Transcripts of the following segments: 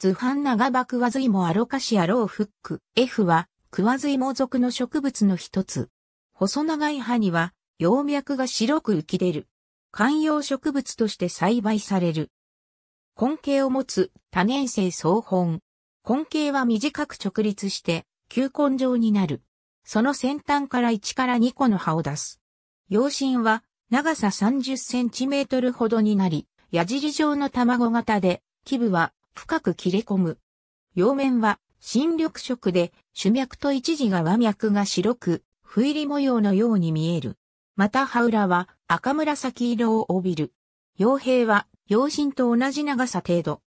ズハンナガバクワズイモアロカシアローフック。F は、クワズイモ属の植物の一つ。細長い葉には、葉脈が白く浮き出る。観葉植物として栽培される。根茎を持つ多年生草本。根茎は短く直立して、球根状になる。その先端から1から2個の葉を出す。葉芯は長さ30センチメートルほどになり、矢尻状の卵型で、基部は深く切れ込む。葉面は新緑色で主脈と一時が和脈が白く、不入り模様のように見える。また葉裏は赤紫色を帯びる。葉柄は葉身と同じ長さ程度。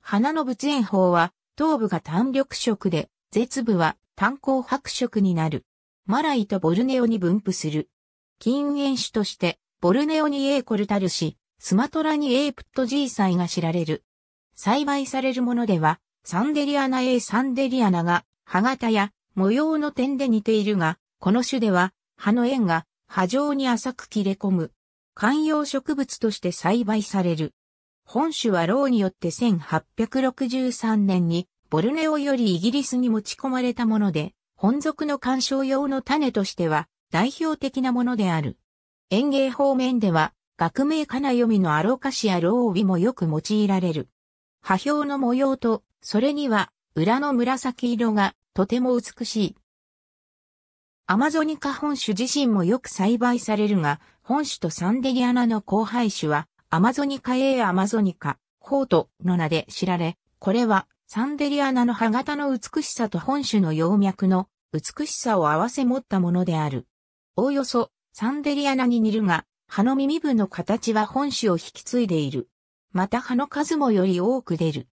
花の仏炎法は頭部が単緑色で、絶部は単光白色になる。マライとボルネオに分布する。禁煙種として、ボルネオにエーコルタルシ、スマトラにエープットジーサイが知られる。栽培されるものでは、サンデリアナ A サンデリアナが、葉型や模様の点で似ているが、この種では、葉の円が波状に浅く切れ込む。観葉植物として栽培される。本種はローによって1863年にボルネオよりイギリスに持ち込まれたもので、本属の観賞用の種としては代表的なものである。園芸方面では、学名かな読みのアロカシアロービもよく用いられる。波標の模様と、それには裏の紫色がとても美しい。アマゾニカ本種自身もよく栽培されるが、本種とサンデリアナの交配種は、アマゾニカ A アマゾニカ、ホートの名で知られ、これはサンデリアナの葉型の美しさと本種の葉脈の美しさを合わせ持ったものである。おおよそサンデリアナに似るが、葉の耳部の形は本種を引き継いでいる。また葉の数もより多く出る。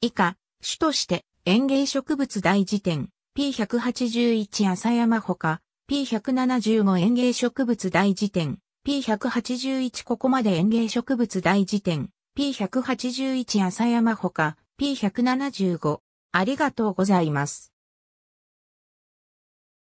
以下、主として園芸植物大辞典 P181 浅山ほか P175 園芸植物大辞典 P181 ここまで園芸植物大辞典 P181 浅山ほか P175 ありがとうございます。